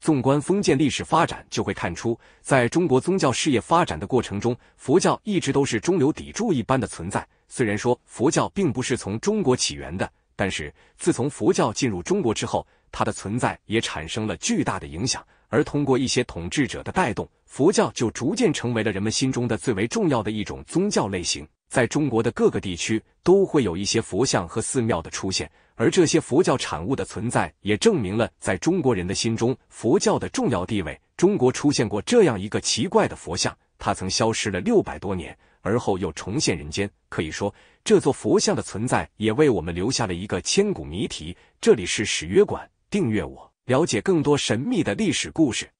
纵观封建历史发展，就会看出，在中国宗教事业发展的过程中，佛教一直都是中流砥柱一般的存在。虽然说佛教并不是从中国起源的，但是自从佛教进入中国之后，它的存在也产生了巨大的影响。而通过一些统治者的带动，佛教就逐渐成为了人们心中的最为重要的一种宗教类型。在中国的各个地区都会有一些佛像和寺庙的出现，而这些佛教产物的存在也证明了在中国人的心中佛教的重要地位。中国出现过这样一个奇怪的佛像，它曾消失了六百多年，而后又重现人间。可以说，这座佛像的存在也为我们留下了一个千古谜题。这里是史约馆，订阅我，了解更多神秘的历史故事。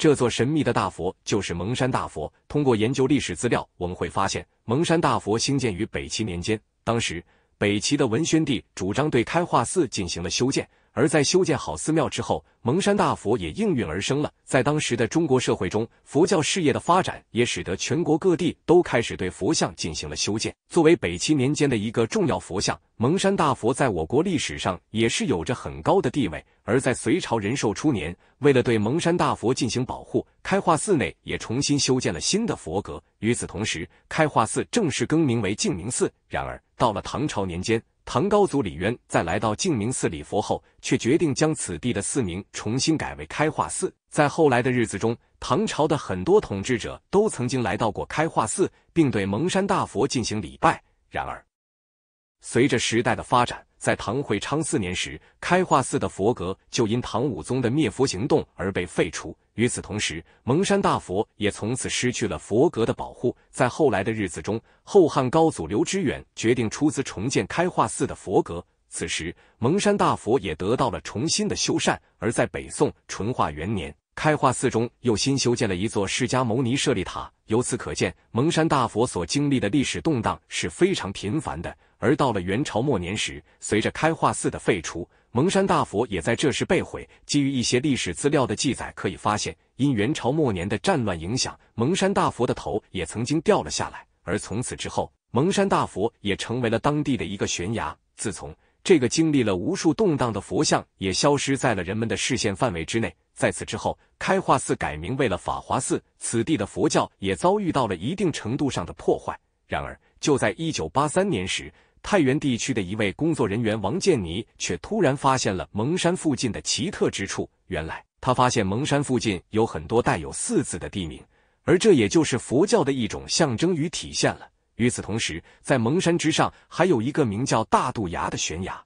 这座神秘的大佛就是蒙山大佛。通过研究历史资料，我们会发现蒙山大佛兴建于北齐年间，当时北齐的文宣帝主张对开化寺进行了修建。而在修建好寺庙之后，蒙山大佛也应运而生了。在当时的中国社会中，佛教事业的发展也使得全国各地都开始对佛像进行了修建。作为北齐年间的一个重要佛像，蒙山大佛在我国历史上也是有着很高的地位。而在隋朝仁寿初年，为了对蒙山大佛进行保护，开化寺内也重新修建了新的佛阁。与此同时，开化寺正式更名为净明寺。然而，到了唐朝年间。唐高祖李渊在来到净明寺礼佛后，却决定将此地的寺名重新改为开化寺。在后来的日子中，唐朝的很多统治者都曾经来到过开化寺，并对蒙山大佛进行礼拜。然而，随着时代的发展，在唐会昌四年时，开化寺的佛阁就因唐武宗的灭佛行动而被废除。与此同时，蒙山大佛也从此失去了佛阁的保护。在后来的日子中，后汉高祖刘知远决定出资重建开化寺的佛阁，此时蒙山大佛也得到了重新的修缮。而在北宋淳化元年。开化寺中又新修建了一座释迦牟尼舍利塔，由此可见，蒙山大佛所经历的历史动荡是非常频繁的。而到了元朝末年时，随着开化寺的废除，蒙山大佛也在这时被毁。基于一些历史资料的记载，可以发现，因元朝末年的战乱影响，蒙山大佛的头也曾经掉了下来。而从此之后，蒙山大佛也成为了当地的一个悬崖。自从这个经历了无数动荡的佛像也消失在了人们的视线范围之内。在此之后，开化寺改名为了法华寺，此地的佛教也遭遇到了一定程度上的破坏。然而，就在一九八三年时，太原地区的一位工作人员王建尼却突然发现了蒙山附近的奇特之处。原来，他发现蒙山附近有很多带有寺字的地名，而这也就是佛教的一种象征与体现了。与此同时，在蒙山之上还有一个名叫大肚崖的悬崖。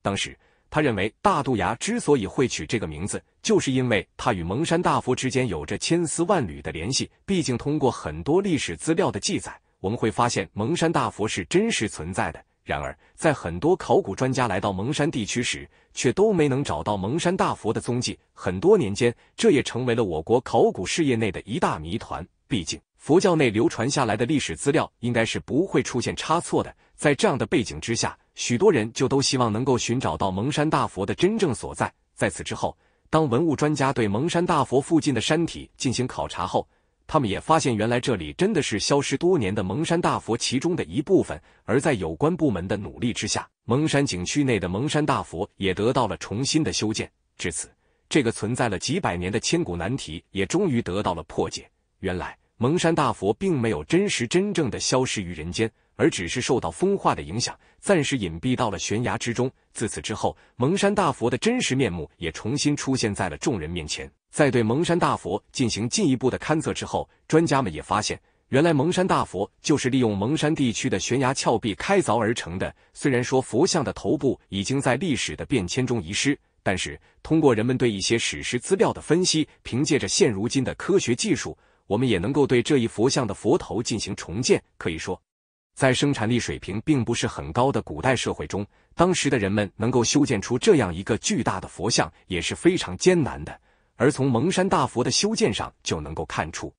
当时。他认为大渡崖之所以会取这个名字，就是因为它与蒙山大佛之间有着千丝万缕的联系。毕竟，通过很多历史资料的记载，我们会发现蒙山大佛是真实存在的。然而，在很多考古专家来到蒙山地区时，却都没能找到蒙山大佛的踪迹。很多年间，这也成为了我国考古事业内的一大谜团。毕竟，佛教内流传下来的历史资料应该是不会出现差错的。在这样的背景之下，许多人就都希望能够寻找到蒙山大佛的真正所在。在此之后，当文物专家对蒙山大佛附近的山体进行考察后，他们也发现原来这里真的是消失多年的蒙山大佛其中的一部分。而在有关部门的努力之下，蒙山景区内的蒙山大佛也得到了重新的修建。至此，这个存在了几百年的千古难题也终于得到了破解。原来，蒙山大佛并没有真实真正的消失于人间。而只是受到风化的影响，暂时隐蔽到了悬崖之中。自此之后，蒙山大佛的真实面目也重新出现在了众人面前。在对蒙山大佛进行进一步的勘测之后，专家们也发现，原来蒙山大佛就是利用蒙山地区的悬崖峭壁开凿而成的。虽然说佛像的头部已经在历史的变迁中遗失，但是通过人们对一些史实资料的分析，凭借着现如今的科学技术，我们也能够对这一佛像的佛头进行重建。可以说。在生产力水平并不是很高的古代社会中，当时的人们能够修建出这样一个巨大的佛像也是非常艰难的。而从蒙山大佛的修建上就能够看出，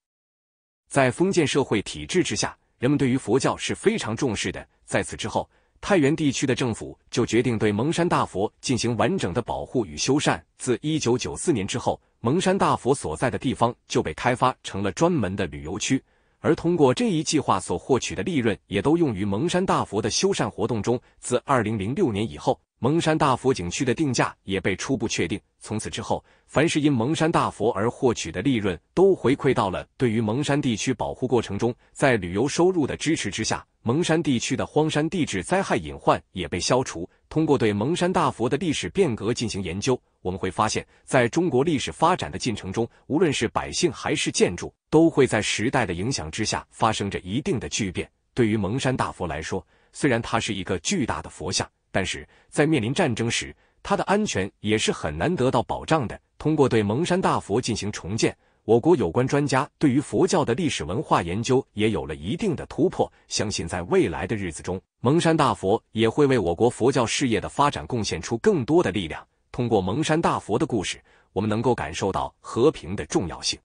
在封建社会体制之下，人们对于佛教是非常重视的。在此之后，太原地区的政府就决定对蒙山大佛进行完整的保护与修缮。自一九九四年之后，蒙山大佛所在的地方就被开发成了专门的旅游区。而通过这一计划所获取的利润，也都用于蒙山大佛的修缮活动中。自二零零六年以后。蒙山大佛景区的定价也被初步确定。从此之后，凡是因蒙山大佛而获取的利润，都回馈到了对于蒙山地区保护过程中。在旅游收入的支持之下，蒙山地区的荒山地质灾害隐患也被消除。通过对蒙山大佛的历史变革进行研究，我们会发现，在中国历史发展的进程中，无论是百姓还是建筑，都会在时代的影响之下发生着一定的巨变。对于蒙山大佛来说，虽然它是一个巨大的佛像。但是在面临战争时，他的安全也是很难得到保障的。通过对蒙山大佛进行重建，我国有关专家对于佛教的历史文化研究也有了一定的突破。相信在未来的日子中，蒙山大佛也会为我国佛教事业的发展贡献出更多的力量。通过蒙山大佛的故事，我们能够感受到和平的重要性。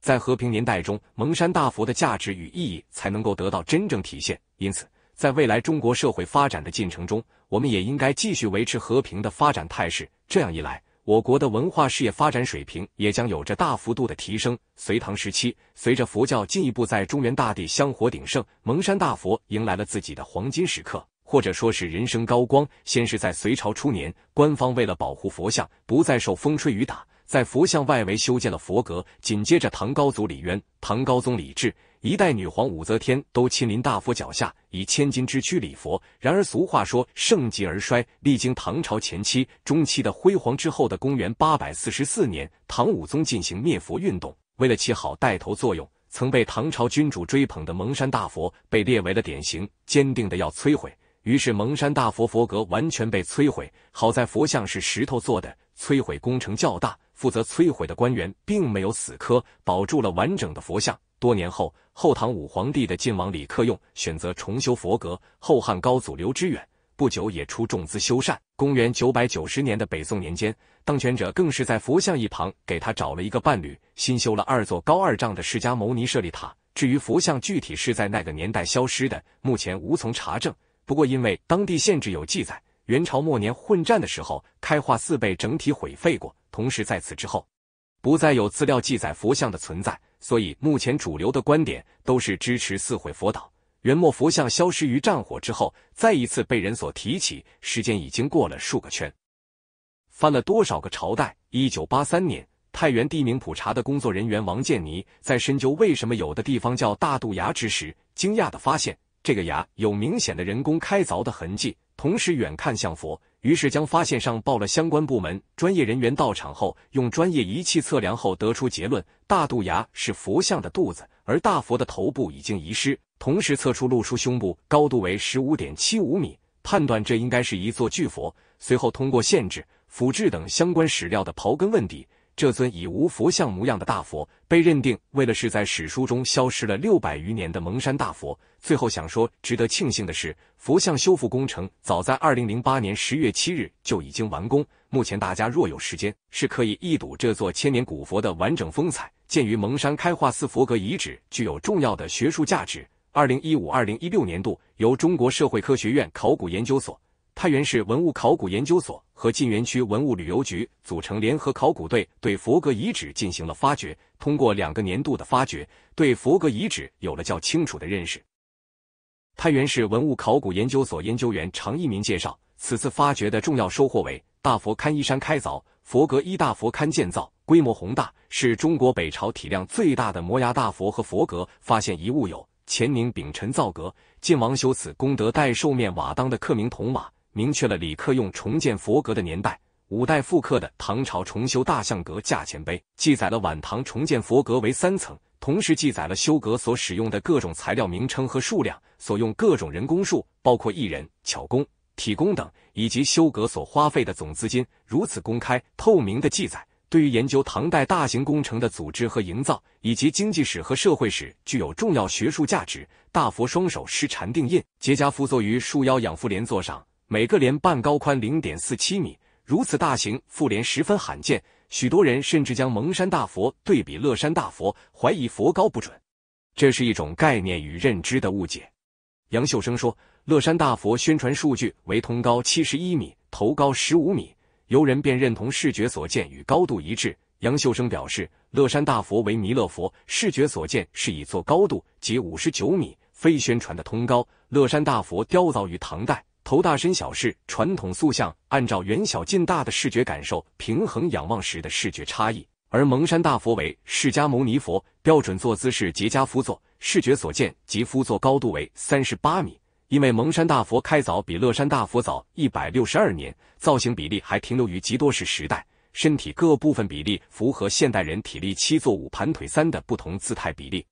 在和平年代中，蒙山大佛的价值与意义才能够得到真正体现。因此，在未来中国社会发展的进程中，我们也应该继续维持和平的发展态势。这样一来，我国的文化事业发展水平也将有着大幅度的提升。隋唐时期，随着佛教进一步在中原大地香火鼎盛，蒙山大佛迎来了自己的黄金时刻，或者说，是人生高光。先是在隋朝初年，官方为了保护佛像不再受风吹雨打，在佛像外围修建了佛阁。紧接着，唐高祖李渊、唐高宗李治。一代女皇武则天都亲临大佛脚下，以千金之躯礼佛。然而，俗话说“盛极而衰”。历经唐朝前期、中期的辉煌之后，的公元八百四十四年，唐武宗进行灭佛运动。为了起好带头作用，曾被唐朝君主追捧的蒙山大佛被列为了典型，坚定的要摧毁。于是，蒙山大佛佛阁完全被摧毁。好在佛像是石头做的，摧毁工程较大，负责摧毁的官员并没有死磕，保住了完整的佛像。多年后，后唐武皇帝的晋王李克用选择重修佛阁，后汉高祖刘知远不久也出重资修缮。公元九百九十年的北宋年间，当权者更是在佛像一旁给他找了一个伴侣，新修了二座高二丈的释迦牟尼舍利塔。至于佛像具体是在那个年代消失的，目前无从查证。不过因为当地县志有记载，元朝末年混战的时候，开化寺被整体毁废过。同时在此之后。不再有资料记载佛像的存在，所以目前主流的观点都是支持四毁佛岛。元末佛像消失于战火之后，再一次被人所提起，时间已经过了数个圈，翻了多少个朝代？一九八三年，太原地名普查的工作人员王建尼在深究为什么有的地方叫大渡崖之时，惊讶的发现这个崖有明显的人工开凿的痕迹。同时远看像佛，于是将发现上报了相关部门。专业人员到场后，用专业仪器测量后得出结论：大肚牙是佛像的肚子，而大佛的头部已经遗失。同时测出露出胸部高度为十五点七五米，判断这应该是一座巨佛。随后通过限制、腐质等相关史料的刨根问底。这尊已无佛像模样的大佛，被认定为了是在史书中消失了六百余年的蒙山大佛。最后想说，值得庆幸的是，佛像修复工程早在二零零八年十月七日就已经完工。目前大家若有时间，是可以一睹这座千年古佛的完整风采。鉴于蒙山开化寺佛阁遗址具有重要的学术价值，二零一五、二零一六年度由中国社会科学院考古研究所。太原市文物考古研究所和晋源区文物旅游局组成联合考古队，对佛阁遗址进行了发掘。通过两个年度的发掘，对佛阁遗址有了较清楚的认识。太原市文物考古研究所研究员常一民介绍，此次发掘的重要收获为大佛龛依山开凿，佛阁依大佛龛建造，规模宏大，是中国北朝体量最大的摩崖大佛和佛阁。发现遗物有乾宁丙辰造阁、晋王修此功德代寿面瓦当的刻铭铜瓦。明确了李克用重建佛阁的年代，五代复刻的唐朝重修大相阁价钱碑，记载了晚唐重建佛阁为三层，同时记载了修阁所使用的各种材料名称和数量，所用各种人工数，包括艺人、巧工、体工等，以及修阁所花费的总资金。如此公开透明的记载，对于研究唐代大型工程的组织和营造，以及经济史和社会史具有重要学术价值。大佛双手施禅定印，结跏趺坐于束腰仰伏莲座上。每个连半高宽零点四七米，如此大型复联十分罕见，许多人甚至将蒙山大佛对比乐山大佛，怀疑佛高不准。这是一种概念与认知的误解。杨秀生说，乐山大佛宣传数据为通高七十米，头高十五米，游人便认同视觉所见与高度一致。杨秀生表示，乐山大佛为弥勒佛，视觉所见是一座高度即五十九米，非宣传的通高。乐山大佛雕凿于唐代。头大身小是传统塑像按照远小近大的视觉感受平衡仰望时的视觉差异，而蒙山大佛为释迦牟尼佛，标准坐姿是结跏趺坐，视觉所见及趺坐高度为三十八米。因为蒙山大佛开凿比乐山大佛早一百六十二年，造型比例还停留于极多式时代，身体各部分比例符合现代人体力七坐五盘腿三的不同姿态比例。